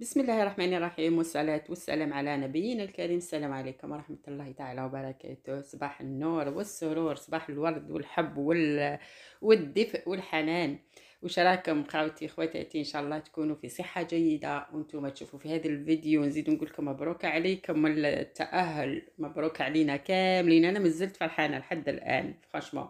بسم الله الرحمن الرحيم والصلاة والسلام على نبينا الكريم السلام عليكم ورحمة الله تعالى وبركاته صباح النور والسرور صباح الورد والحب وال... والدفء والحنان وش راكم خاوتي خواتاتي ان شاء الله تكونوا في صحة جيدة وانتم تشوفوا في هذا الفيديو نزيد نقول لكم مبروك عليكم التأهل مبروك علينا كاملين انا مازلت فرحانة لحد الان فرانشمون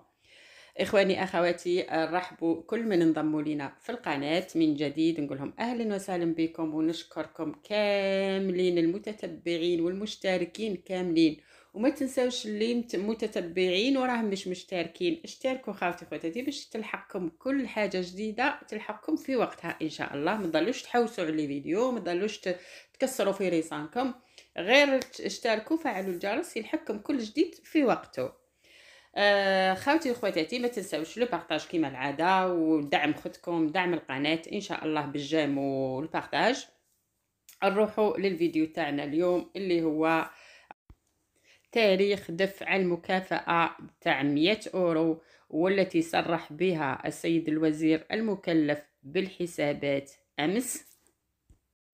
اخواني اخواتي رحبوا كل من انضموا لنا في القناه من جديد نقولهم اهلا وسهلا بكم ونشكركم كاملين المتتبعين والمشتركين كاملين وما تنساوش اللي متتبعين وراهم مش مشتركين اشتركوا خاوتي خواتاتي باش تلحقكم كل حاجه جديده تلحقكم في وقتها ان شاء الله ما تضلوش تحوسوا على الفيديو ما تضلوش تكسروا في ريسانكم غير اشتركوا فعلوا الجرس يلحقكم كل جديد في وقته آه، خاوتي وخواتاتي ما تنساوش لو بارطاج كيما العاده ودعم خوتكم دعم القناه ان شاء الله بالجيم والبارطاج نروحوا للفيديو تاعنا اليوم اللي هو تاريخ دفع المكافأة تاع 100 أورو والتي صرح بها السيد الوزير المكلف بالحسابات أمس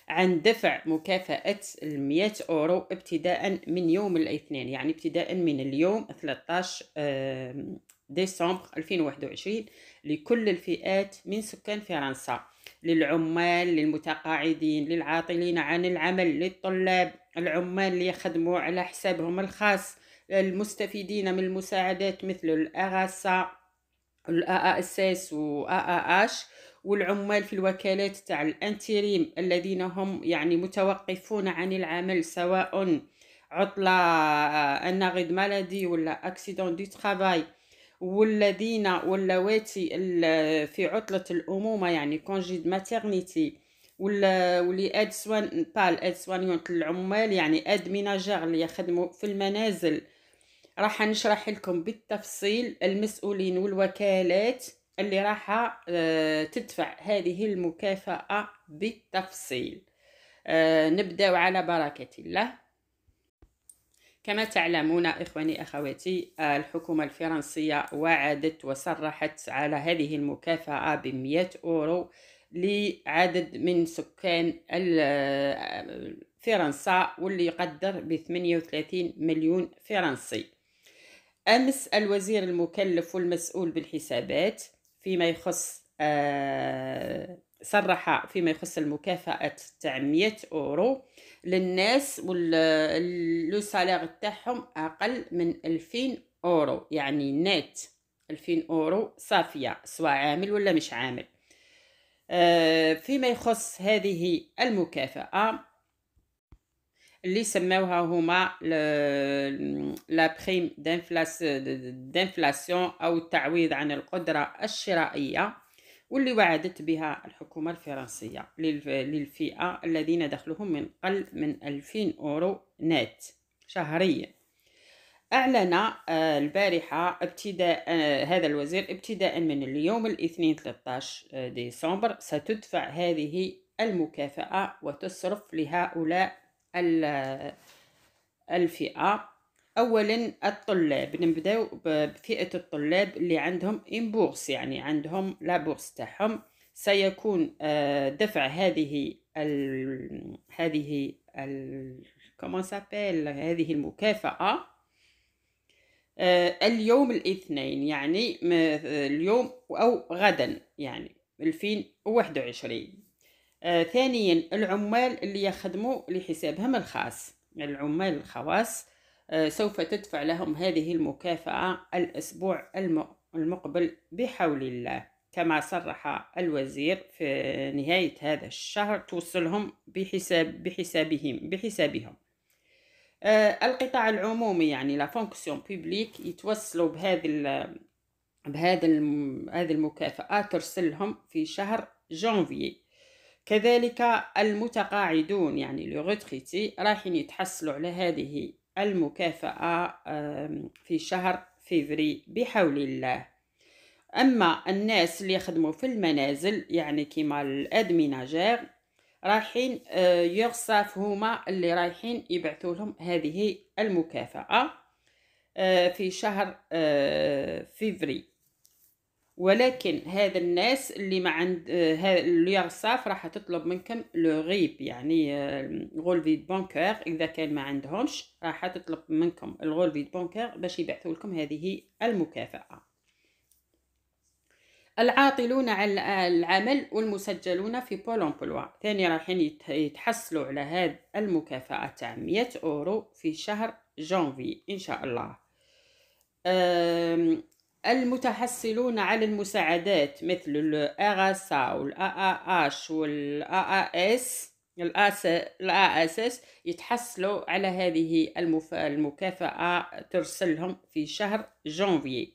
عن دفع مكافأة المئة أورو ابتداء من يوم الاثنين يعني ابتداء من اليوم 13 ديسمبر 2021 لكل الفئات من سكان فرنسا للعمال للمتقاعدين للعاطلين عن العمل للطلاب العمال اللي يخدموا على حسابهم الخاص المستفيدين من المساعدات مثل الأغاسة الأ اس اس و أ أش والعمال في الوكالات تاع الانتريم الذين هم يعني متوقفون عن العمل سواء عطلة النغد آه، مالدي ولا اكسيدون دي ترافاي والذين واللواتي في عطلة الأمومة يعني كونجيد ماتيرنيتي ولا اد سوان بال اد سوانيونت العمال يعني اد ميناجر اللي يخدموا في المنازل راح نشرح لكم بالتفصيل المسؤولين والوكالات اللي راح آه، تدفع هذه المكافأة بالتفصيل آه، نبدأ على بركة الله كما تعلمون إخواني أخواتي الحكومة الفرنسية وعدت وصرحت على هذه المكافأة بمئة أورو لعدد من سكان آه، فرنسا واللي يقدر ب 38 مليون فرنسي أمس الوزير المكلف والمسؤول بالحسابات فيما يخص آه، صرح فيما يخص المكافأة تاع أورو للناس لو سالير تاعهم أقل من ألفين أورو يعني نت ألفين أورو صافية سواء عامل ولا مش عامل آه، فيما يخص هذه المكافأة اللي سماوها هما لا بريم دانفلاسيون او التعويض عن القدره الشرائيه واللي وعدت بها الحكومه الفرنسيه للفئه الذين دخلهم من قل من 2000 اورو نت شهريا أعلن آه، البارحة ابتداء آه، هذا الوزير ابتداء من اليوم الاثنين 13 آه، ديسمبر ستدفع هذه المكافأة وتصرف لهؤلاء الفئة اولا الطلاب نبداو بفئه الطلاب اللي عندهم إمبورس يعني عندهم لا تاعهم سيكون آه، دفع هذه ال هذه ال كومون سابيل هذه المكافاه آه، اليوم الاثنين يعني اليوم او غدا يعني 2021 آه، ثانيا العمال اللي يخدموا لحسابهم الخاص العمال الخواص آه، سوف تدفع لهم هذه المكافأة الأسبوع المقبل بحول الله كما صرح الوزير في نهاية هذا الشهر توصلهم بحساب بحسابهم بحسابهم آه، القطاع العمومي يعني لا فونكسيون بوبليك يتوصلوا بهذا بهذا هذه المكافأة ترسلهم في شهر جانفي كذلك المتقاعدون يعني لو ريتريتي رايحين يتحصلوا على هذه المكافأة في شهر فيفري بحول الله اما الناس اللي يخدموا في المنازل يعني كيما الادميناجير رايحين آه، يغصف هما اللي رايحين يبعثوا لهم هذه المكافأة آه، في شهر آه، فيفري ولكن هذا الناس اللي ما عند آه، اللي غصاف راح تطلب منكم لو غيب يعني آه، غول فيد بونكور اذا كان ما عندهمش راح تطلب منكم فيد بونكور باش يبعثوا لكم هذه المكافاه العاطلون على العمل والمسجلون في بول امبلوا ثاني رايحين يتحصلوا على هذه المكافاه تاع 100 اورو في شهر جانفي ان شاء الله المتحصلون على المساعدات مثل ال ARASA إيه وال AAH والـ AAS الأساس يتحصلوا على هذه المكافأة ترسلهم في شهر جانفي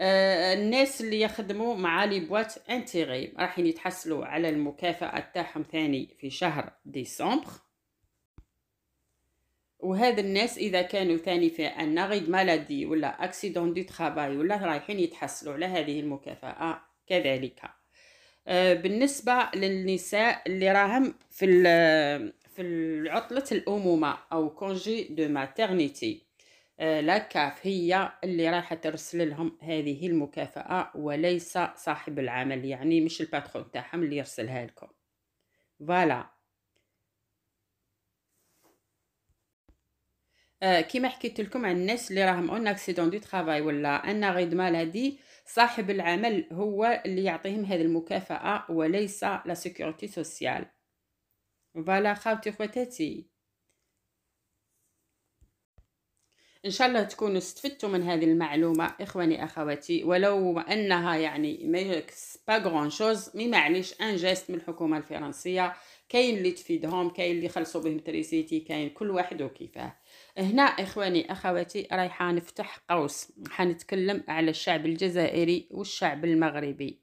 آه، الناس اللي يخدموا مع لي بوات انتيغي راح يتحصلوا على المكافأة تاعهم ثاني في شهر ديسمبر وهذا الناس اذا كانوا ثاني في ان غيد مالادي ولا اكسيدون دو ترافاي ولا رايحين يتحصلوا على هذه المكافاه كذلك آه، بالنسبه للنساء اللي راهم في في عطله الامومه او كونجي دو ماتيرنيتي لا كاف هي اللي راح ترسل لهم هذه المكافاه وليس صاحب العمل يعني مش الباترون تاعهم اللي يرسلها لكم فوالا آه، كيما حكيت لكم عن الناس اللي راهم اون اكسيدون دو طرافاي ولا ان غيد مالادي صاحب العمل هو اللي يعطيهم هذه المكافاه وليس لا سيكوريتي سوسيال فوالا خاوتي خواتاتي ان شاء الله تكونوا استفدتوا من هذه المعلومه اخواني اخواتي ولو انها يعني ما با غران شوز مي معليش ان جيست من الحكومه الفرنسيه كاين اللي تفيدهم كاين اللي خلصوا بهم تريسيتي كاين كل واحد وكيفاه هنا اخواني اخواتي رايحه نفتح قوس حنتكلم على الشعب الجزائري والشعب المغربي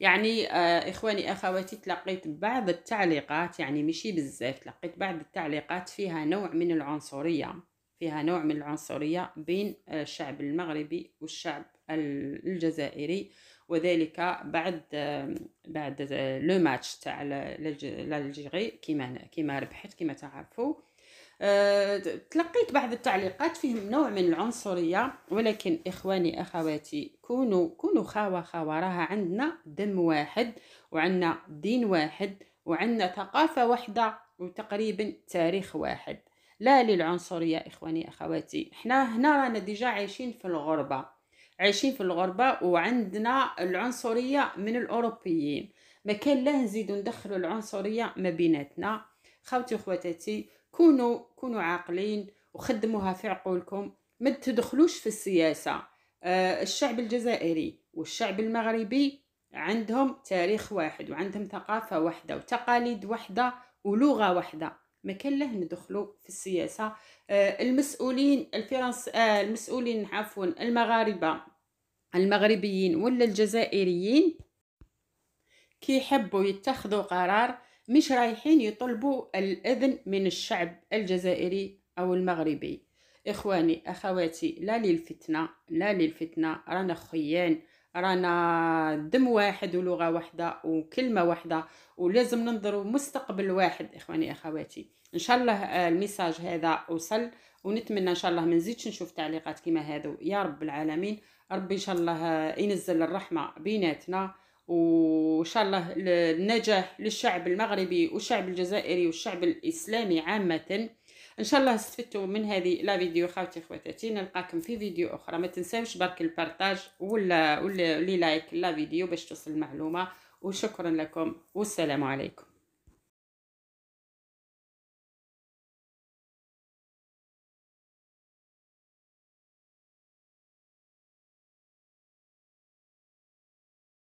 يعني آه اخواني اخواتي تلقيت بعض التعليقات يعني ماشي بزاف تلقيت بعض التعليقات فيها نوع من العنصريه فيها نوع من العنصريه بين آه، الشعب المغربي والشعب الجزائري وذلك بعد بعد لو ماتش تاع لالجيري كيما كيما ربحت كيما تعرفوا آه، تلقيت بعض التعليقات فيهم نوع من العنصريه ولكن اخواني اخواتي كونوا كونوا خاوه خاوه راها عندنا دم واحد وعندنا دين واحد وعندنا ثقافه واحده وتقريبا تاريخ واحد لا للعنصريه اخواني اخواتي حنا هنا رانا ديجا عايشين في الغربه عايشين في الغربة وعندنا العنصرية من الأوروبيين ما كان لا نزيدو ندخلو العنصرية ما بيناتنا خاوتي وخواتاتي كونوا كونوا عاقلين وخدموها في عقولكم ما تدخلوش في السياسة آه، الشعب الجزائري والشعب المغربي عندهم تاريخ واحد وعندهم ثقافة واحدة وتقاليد واحدة ولغة واحدة ما كان له ندخلوا في السياسه آه، المسؤولين الفرنس آه، المسؤولين عفوا المغاربه المغربيين ولا الجزائريين كيحبوا يتخذوا قرار مش رايحين يطلبوا الاذن من الشعب الجزائري او المغربي اخواني اخواتي لا للفتنه لا للفتنه رانا خيان رانا دم واحد ولغه واحده وكلمه واحده ولازم ننظروا مستقبل واحد اخواني اخواتي ان شاء الله آه، الميساج هذا وصل ونتمنى ان شاء الله ما نزيدش نشوف تعليقات كما هذا يا رب العالمين ربي ان شاء الله آه، ينزل الرحمه بيناتنا وان شاء الله النجاح للشعب المغربي والشعب الجزائري والشعب الاسلامي عامه ان شاء الله استفدتوا من هذه لا فيديو خاوتي خواتاتي نلقاكم في فيديو اخرى ما تنساوش برك البارطاج ولا ولا لايك لا فيديو باش توصل المعلومه وشكرا لكم والسلام عليكم